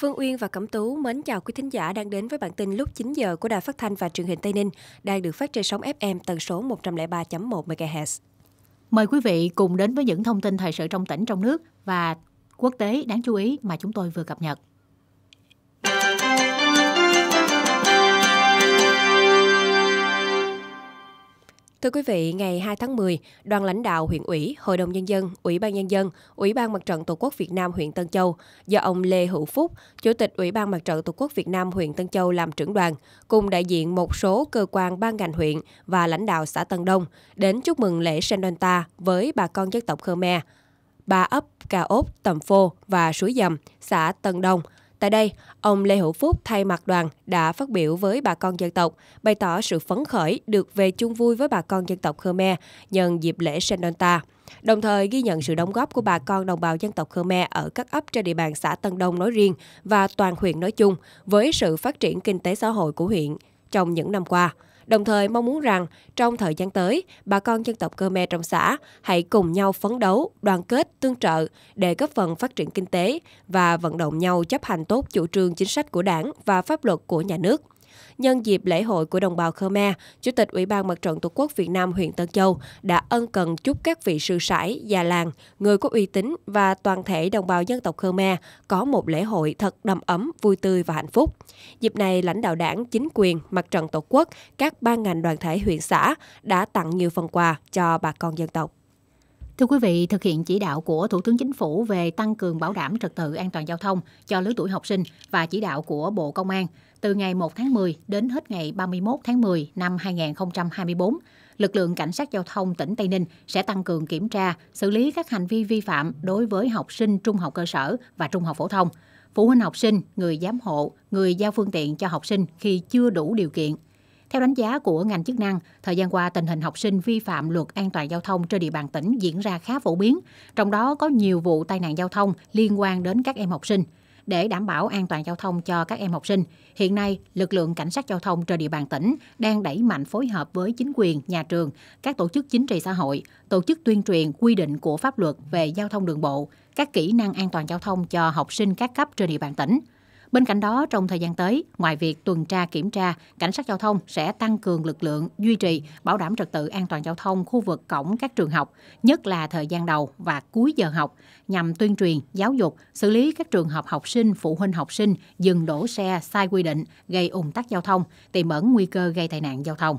Phương Uyên và Cẩm Tú mến chào quý thính giả đang đến với bản tin lúc 9 giờ của Đài Phát thanh và Truyền hình Tây Ninh đang được phát trên sóng FM tần số 103.1 MHz. Mời quý vị cùng đến với những thông tin thời sự trong tỉnh trong nước và quốc tế đáng chú ý mà chúng tôi vừa cập nhật. Thưa quý vị, ngày 2 tháng 10, đoàn lãnh đạo huyện ủy, Hội đồng Nhân dân, Ủy ban Nhân dân, Ủy ban Mặt trận Tổ quốc Việt Nam huyện Tân Châu do ông Lê Hữu Phúc, Chủ tịch Ủy ban Mặt trận Tổ quốc Việt Nam huyện Tân Châu làm trưởng đoàn, cùng đại diện một số cơ quan ban ngành huyện và lãnh đạo xã Tân Đông đến chúc mừng lễ Sendonta với bà con dân tộc Khmer ba ấp Cà Ốt, Tầm Phô và Suối Dầm, xã Tân Đông – Tại đây, ông Lê Hữu Phúc thay mặt đoàn đã phát biểu với bà con dân tộc, bày tỏ sự phấn khởi được về chung vui với bà con dân tộc Khmer nhân dịp lễ Sendonta, đồng thời ghi nhận sự đóng góp của bà con đồng bào dân tộc Khmer ở các ấp trên địa bàn xã Tân Đông nói riêng và toàn huyện nói chung với sự phát triển kinh tế xã hội của huyện trong những năm qua đồng thời mong muốn rằng trong thời gian tới, bà con dân tộc Khmer trong xã hãy cùng nhau phấn đấu, đoàn kết, tương trợ để góp phần phát triển kinh tế và vận động nhau chấp hành tốt chủ trương chính sách của đảng và pháp luật của nhà nước. Nhân dịp lễ hội của đồng bào Khmer, Chủ tịch Ủy ban Mặt trận Tổ quốc Việt Nam huyện Tân Châu đã ân cần chúc các vị sư sãi, già làng, người có uy tín và toàn thể đồng bào dân tộc Khmer có một lễ hội thật đầm ấm, vui tươi và hạnh phúc. Dịp này, lãnh đạo đảng, chính quyền, Mặt trận Tổ quốc, các ban ngành đoàn thể huyện xã đã tặng nhiều phần quà cho bà con dân tộc. Thưa quý vị, thực hiện chỉ đạo của Thủ tướng Chính phủ về tăng cường bảo đảm trật tự an toàn giao thông cho lứa tuổi học sinh và chỉ đạo của Bộ Công an, từ ngày 1 tháng 10 đến hết ngày 31 tháng 10 năm 2024, lực lượng cảnh sát giao thông tỉnh Tây Ninh sẽ tăng cường kiểm tra, xử lý các hành vi vi phạm đối với học sinh trung học cơ sở và trung học phổ thông, phụ huynh học sinh, người giám hộ, người giao phương tiện cho học sinh khi chưa đủ điều kiện theo đánh giá của ngành chức năng, thời gian qua tình hình học sinh vi phạm luật an toàn giao thông trên địa bàn tỉnh diễn ra khá phổ biến, trong đó có nhiều vụ tai nạn giao thông liên quan đến các em học sinh. Để đảm bảo an toàn giao thông cho các em học sinh, hiện nay lực lượng cảnh sát giao thông trên địa bàn tỉnh đang đẩy mạnh phối hợp với chính quyền, nhà trường, các tổ chức chính trị xã hội, tổ chức tuyên truyền quy định của pháp luật về giao thông đường bộ, các kỹ năng an toàn giao thông cho học sinh các cấp trên địa bàn tỉnh. Bên cạnh đó, trong thời gian tới, ngoài việc tuần tra kiểm tra, cảnh sát giao thông sẽ tăng cường lực lượng duy trì bảo đảm trật tự an toàn giao thông khu vực cổng các trường học, nhất là thời gian đầu và cuối giờ học, nhằm tuyên truyền, giáo dục, xử lý các trường hợp học sinh, phụ huynh học sinh dừng đổ xe sai quy định, gây ủng tắc giao thông, tiềm ẩn nguy cơ gây tai nạn giao thông.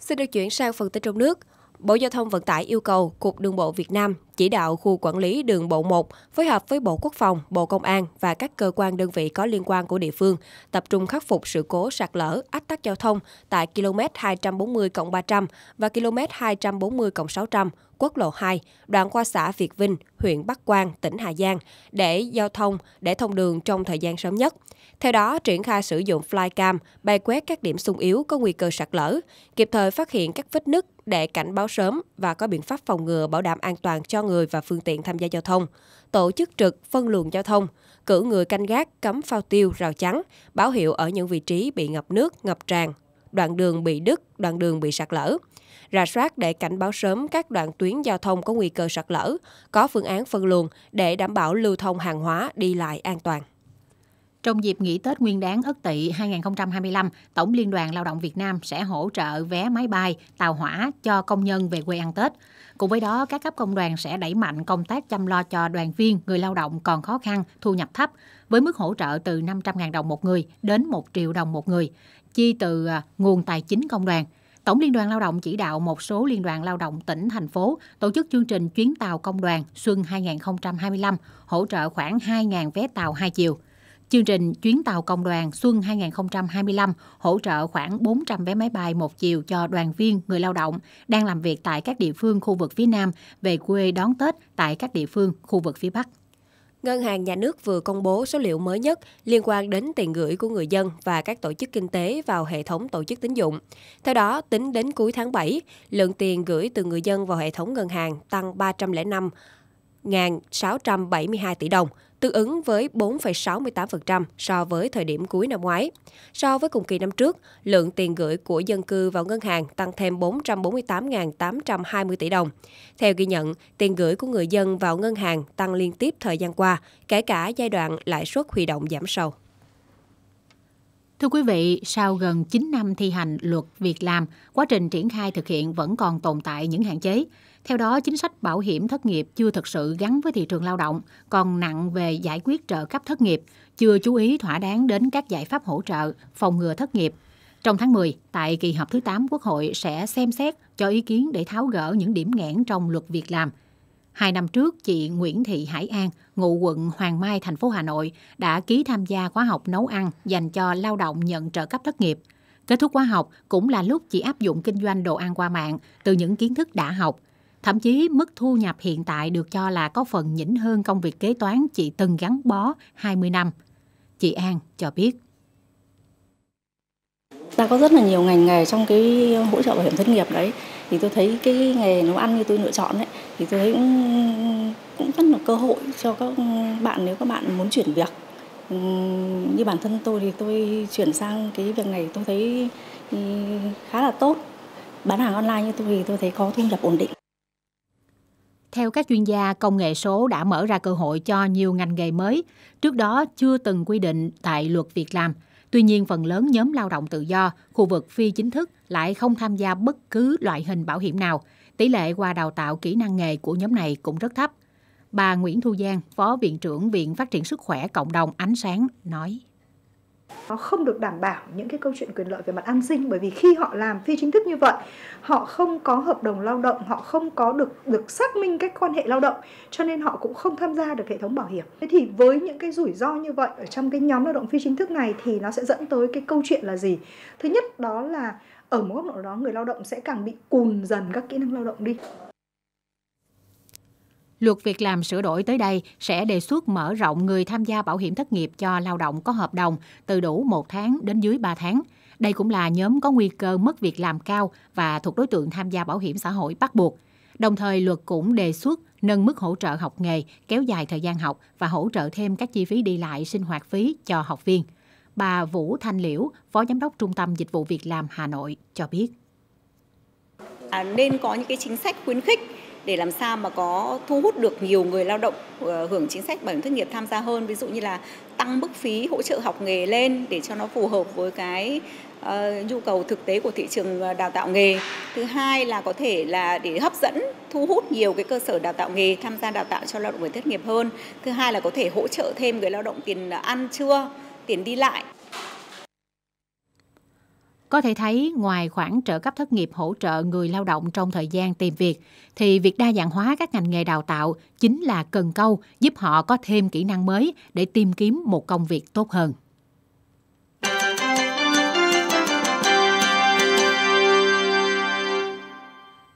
Xin được chuyển sang phần tin trong nước. Bộ Giao thông Vận tải yêu cầu Cục Đường bộ Việt Nam chỉ đạo khu quản lý đường bộ 1 phối hợp với Bộ Quốc phòng, Bộ Công an và các cơ quan đơn vị có liên quan của địa phương tập trung khắc phục sự cố sạt lở, ách tắc giao thông tại km 240 300 và km 240 600 quốc lộ 2, đoạn qua xã Việt Vinh, huyện Bắc Quang, tỉnh Hà Giang để giao thông, để thông đường trong thời gian sớm nhất. Theo đó, triển khai sử dụng flycam, bay quét các điểm sung yếu có nguy cơ sạt lở, kịp thời phát hiện các vết nứt để cảnh báo sớm và có biện pháp phòng ngừa bảo đảm an toàn cho người và phương tiện tham gia giao thông, tổ chức trực phân luồng giao thông, cử người canh gác cấm phao tiêu rào chắn, báo hiệu ở những vị trí bị ngập nước, ngập tràn, đoạn đường bị đứt, đoạn đường bị sạt lở ra soát để cảnh báo sớm các đoạn tuyến giao thông có nguy cơ sạt lở, có phương án phân luồng để đảm bảo lưu thông hàng hóa đi lại an toàn. Trong dịp nghỉ Tết Nguyên Đán Ất Tỵ 2025, Tổng Liên đoàn Lao động Việt Nam sẽ hỗ trợ vé máy bay, tàu hỏa cho công nhân về quê ăn Tết. Cùng với đó, các cấp công đoàn sẽ đẩy mạnh công tác chăm lo cho đoàn viên, người lao động còn khó khăn, thu nhập thấp, với mức hỗ trợ từ 500.000 đồng một người đến 1 triệu đồng một người, chi từ à, nguồn tài chính công đoàn. Tổng Liên đoàn Lao động chỉ đạo một số liên đoàn lao động tỉnh, thành phố tổ chức chương trình chuyến tàu công đoàn xuân 2025, hỗ trợ khoảng 2.000 vé tàu hai chiều. Chương trình Chuyến tàu Công đoàn Xuân 2025 hỗ trợ khoảng 400 vé máy bay một chiều cho đoàn viên, người lao động đang làm việc tại các địa phương khu vực phía Nam về quê đón Tết tại các địa phương khu vực phía Bắc. Ngân hàng Nhà nước vừa công bố số liệu mới nhất liên quan đến tiền gửi của người dân và các tổ chức kinh tế vào hệ thống tổ chức tín dụng. Theo đó, tính đến cuối tháng 7, lượng tiền gửi từ người dân vào hệ thống ngân hàng tăng 305.672 tỷ đồng – tương ứng với 4,68% so với thời điểm cuối năm ngoái. So với cùng kỳ năm trước, lượng tiền gửi của dân cư vào ngân hàng tăng thêm 448.820 tỷ đồng. Theo ghi nhận, tiền gửi của người dân vào ngân hàng tăng liên tiếp thời gian qua, kể cả giai đoạn lãi suất huy động giảm sâu. Thưa quý vị, sau gần 9 năm thi hành luật việc làm, quá trình triển khai thực hiện vẫn còn tồn tại những hạn chế. Theo đó, chính sách bảo hiểm thất nghiệp chưa thực sự gắn với thị trường lao động, còn nặng về giải quyết trợ cấp thất nghiệp, chưa chú ý thỏa đáng đến các giải pháp hỗ trợ, phòng ngừa thất nghiệp. Trong tháng 10, tại kỳ họp thứ 8 Quốc hội sẽ xem xét cho ý kiến để tháo gỡ những điểm nghẽn trong luật việc làm. Hai năm trước, chị Nguyễn Thị Hải An, ngụ quận Hoàng Mai, thành phố Hà Nội, đã ký tham gia khóa học nấu ăn dành cho lao động nhận trợ cấp thất nghiệp. Kết thúc khóa học cũng là lúc chị áp dụng kinh doanh đồ ăn qua mạng từ những kiến thức đã học Thậm chí mức thu nhập hiện tại được cho là có phần nhỉnh hơn công việc kế toán chị từng gắn bó 20 năm. Chị An cho biết. Ta có rất là nhiều ngành nghề trong cái hỗ trợ bảo hiểm thất nghiệp đấy. Thì tôi thấy cái nghề nấu ăn như tôi lựa chọn đấy, thì tôi thấy cũng, cũng rất là cơ hội cho các bạn nếu các bạn muốn chuyển việc. Như bản thân tôi thì tôi chuyển sang cái việc này tôi thấy khá là tốt bán hàng online như tôi thì tôi thấy có thu nhập ổn định theo các chuyên gia, công nghệ số đã mở ra cơ hội cho nhiều ngành nghề mới, trước đó chưa từng quy định tại luật việc làm. Tuy nhiên, phần lớn nhóm lao động tự do, khu vực phi chính thức lại không tham gia bất cứ loại hình bảo hiểm nào. Tỷ lệ qua đào tạo kỹ năng nghề của nhóm này cũng rất thấp. Bà Nguyễn Thu Giang, Phó Viện trưởng Viện Phát triển Sức khỏe Cộng đồng Ánh Sáng, nói nó không được đảm bảo những cái câu chuyện quyền lợi về mặt an sinh bởi vì khi họ làm phi chính thức như vậy họ không có hợp đồng lao động họ không có được được xác minh cách quan hệ lao động cho nên họ cũng không tham gia được hệ thống bảo hiểm thế thì với những cái rủi ro như vậy ở trong cái nhóm lao động phi chính thức này thì nó sẽ dẫn tới cái câu chuyện là gì thứ nhất đó là ở một góc độ đó người lao động sẽ càng bị cùn dần các kỹ năng lao động đi Luật việc làm sửa đổi tới đây sẽ đề xuất mở rộng người tham gia bảo hiểm thất nghiệp cho lao động có hợp đồng từ đủ 1 tháng đến dưới 3 tháng. Đây cũng là nhóm có nguy cơ mất việc làm cao và thuộc đối tượng tham gia bảo hiểm xã hội bắt buộc. Đồng thời, luật cũng đề xuất nâng mức hỗ trợ học nghề, kéo dài thời gian học và hỗ trợ thêm các chi phí đi lại sinh hoạt phí cho học viên. Bà Vũ Thanh Liễu, Phó Giám đốc Trung tâm Dịch vụ Việc làm Hà Nội cho biết. À, nên có những cái chính sách khuyến khích để làm sao mà có thu hút được nhiều người lao động ờ, hưởng chính sách bảo hiểm thất nghiệp tham gia hơn ví dụ như là tăng mức phí hỗ trợ học nghề lên để cho nó phù hợp với cái ờ, nhu cầu thực tế của thị trường ờ, đào tạo nghề thứ hai là có thể là để hấp dẫn thu hút nhiều cái cơ sở đào tạo nghề tham gia đào tạo cho lao động người thất nghiệp hơn thứ hai là có thể hỗ trợ thêm người lao động tiền ăn trưa tiền đi lại có thể thấy, ngoài khoản trợ cấp thất nghiệp hỗ trợ người lao động trong thời gian tìm việc, thì việc đa dạng hóa các ngành nghề đào tạo chính là cần câu giúp họ có thêm kỹ năng mới để tìm kiếm một công việc tốt hơn.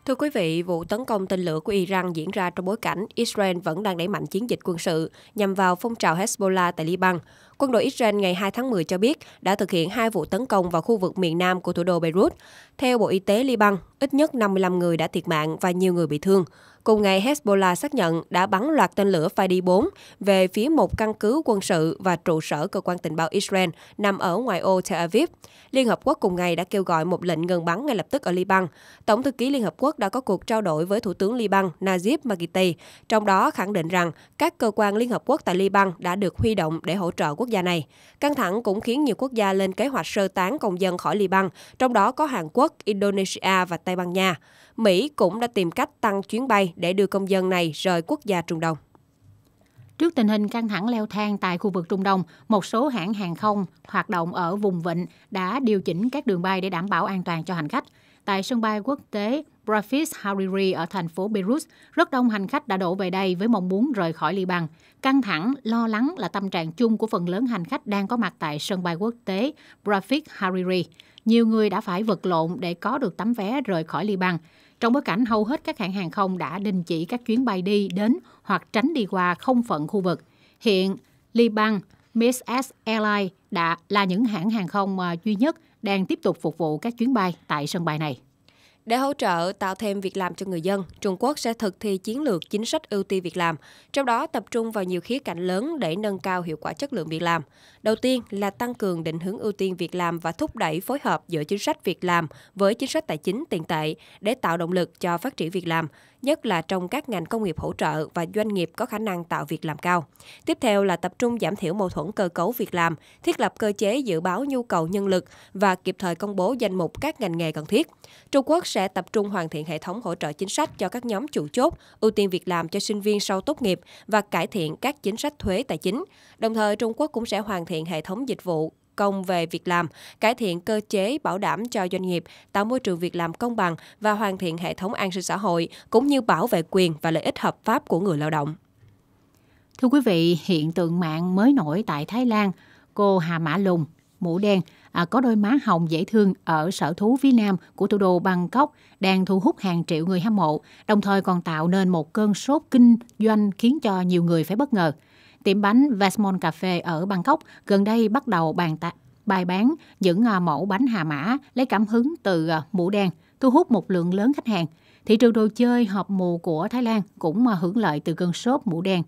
Thưa quý vị, vụ tấn công tên lửa của Iran diễn ra trong bối cảnh Israel vẫn đang đẩy mạnh chiến dịch quân sự nhằm vào phong trào Hezbollah tại Liban quân đội Israel ngày 2 tháng 10 cho biết đã thực hiện hai vụ tấn công vào khu vực miền nam của thủ đô Beirut. Theo Bộ Y tế Liban, ít nhất 55 người đã thiệt mạng và nhiều người bị thương. Cùng ngày, Hezbollah xác nhận đã bắn loạt tên lửa Fadi 4 về phía một căn cứ quân sự và trụ sở cơ quan tình báo Israel nằm ở ngoại ô Tel Aviv. Liên Hợp Quốc cùng ngày đã kêu gọi một lệnh ngừng bắn ngay lập tức ở Liban. Tổng thư ký Liên Hợp Quốc đã có cuộc trao đổi với Thủ tướng Liban Najib Makiti, trong đó khẳng định rằng các cơ quan Liên Hợp Quốc tại Liban đã được huy động để hỗ trợ quốc gia này. Căng thẳng cũng khiến nhiều quốc gia lên kế hoạch sơ tán công dân khỏi Liban, trong đó có Hàn Quốc, Indonesia và Tây Ban Nha. Mỹ cũng đã tìm cách tăng chuyến bay để đưa công dân này rời quốc gia Trung Đông. Trước tình hình căng thẳng leo thang tại khu vực Trung Đông, một số hãng hàng không hoạt động ở vùng vịnh đã điều chỉnh các đường bay để đảm bảo an toàn cho hành khách tại sân bay quốc tế Rafis Hariri ở thành phố Beirut, rất đông hành khách đã đổ về đây với mong muốn rời khỏi Liban. Căng thẳng, lo lắng là tâm trạng chung của phần lớn hành khách đang có mặt tại sân bay quốc tế Rafis Hariri. Nhiều người đã phải vật lộn để có được tấm vé rời khỏi Liban. Trong bối cảnh hầu hết các hãng hàng không đã đình chỉ các chuyến bay đi đến hoặc tránh đi qua không phận khu vực. Hiện, Liban, Miss S Airlines đã là những hãng hàng không duy nhất đang tiếp tục phục vụ các chuyến bay tại sân bay này. Để hỗ trợ tạo thêm việc làm cho người dân, Trung Quốc sẽ thực thi chiến lược chính sách ưu tiên việc làm, trong đó tập trung vào nhiều khía cạnh lớn để nâng cao hiệu quả chất lượng việc làm. Đầu tiên là tăng cường định hướng ưu tiên việc làm và thúc đẩy phối hợp giữa chính sách việc làm với chính sách tài chính tiền tệ để tạo động lực cho phát triển việc làm, nhất là trong các ngành công nghiệp hỗ trợ và doanh nghiệp có khả năng tạo việc làm cao. Tiếp theo là tập trung giảm thiểu mâu thuẫn cơ cấu việc làm, thiết lập cơ chế dự báo nhu cầu nhân lực và kịp thời công bố danh mục các ngành nghề cần thiết. Trung Quốc sẽ tập trung hoàn thiện hệ thống hỗ trợ chính sách cho các nhóm chủ chốt, ưu tiên việc làm cho sinh viên sau tốt nghiệp và cải thiện các chính sách thuế tài chính. Đồng thời, Trung Quốc cũng sẽ hoàn thiện hệ thống dịch vụ công về việc làm, cải thiện cơ chế bảo đảm cho doanh nghiệp, tạo môi trường việc làm công bằng và hoàn thiện hệ thống an sinh xã hội, cũng như bảo vệ quyền và lợi ích hợp pháp của người lao động. Thưa quý vị, hiện tượng mạng mới nổi tại Thái Lan, cô Hà Mã Lùng, mũ đen, à, có đôi má hồng dễ thương ở sở thú phía nam của thủ đô Bangkok đang thu hút hàng triệu người hâm mộ, đồng thời còn tạo nên một cơn sốt kinh doanh khiến cho nhiều người phải bất ngờ tiệm bánh Vasmon Cafe ở Bangkok gần đây bắt đầu bàn tạ, bài bán những à, mẫu bánh Hà Mã lấy cảm hứng từ à, mũ đen, thu hút một lượng lớn khách hàng. Thị trường đồ chơi hộp mù của Thái Lan cũng à, hưởng lợi từ cơn sốt mũ đen.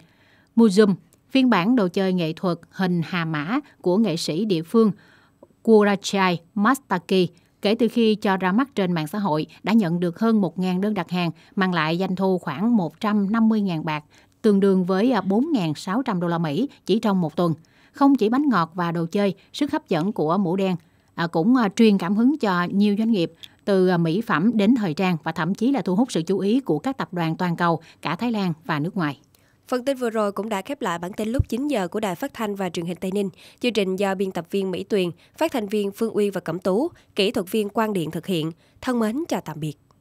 Muzum, phiên bản đồ chơi nghệ thuật hình Hà Mã của nghệ sĩ địa phương Kurachai Mastaki kể từ khi cho ra mắt trên mạng xã hội đã nhận được hơn 1.000 đơn đặt hàng, mang lại doanh thu khoảng 150.000 bạc, tương đương với 4.600 à, đô la Mỹ chỉ trong một tuần. Không chỉ bánh ngọt và đồ chơi, sức hấp dẫn của mũ đen à, cũng à, truyền cảm hứng cho nhiều doanh nghiệp từ mỹ phẩm đến thời trang và thậm chí là thu hút sự chú ý của các tập đoàn toàn cầu, cả Thái Lan và nước ngoài. Phần tin vừa rồi cũng đã khép lại bản tin lúc 9 giờ của Đài Phát thanh và Truyền hình Tây Ninh. Chương trình do biên tập viên Mỹ Tuyền, phát thanh viên Phương Uy và Cẩm Tú, kỹ thuật viên Quang Điện thực hiện. Thân mến chào tạm biệt.